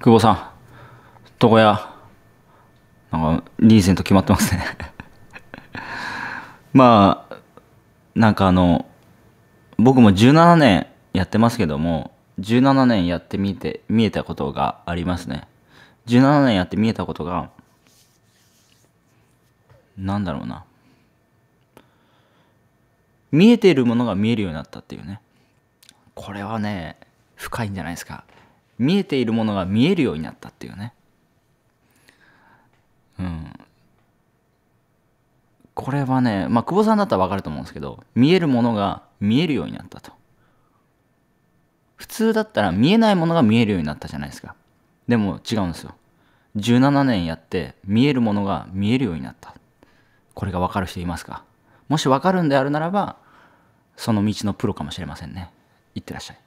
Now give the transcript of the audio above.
久保さん、床屋、なんか、リーゼント決まってますね まあ、なんかあの、僕も17年やってますけども、17年やってみて、見えたことがありますね。17年やって見えたことが、なんだろうな。見えているものが見えるようになったっていうね。これはね、深いんじゃないですか。見えているものが見えるようになったっていうねうんこれはねまあ久保さんだったら分かると思うんですけど見えるものが見えるようになったと普通だったら見えないものが見えるようになったじゃないですかでも違うんですよ17年やって見えるものが見えるようになったこれが分かる人いますかもし分かるんであるならばその道のプロかもしれませんねいってらっしゃい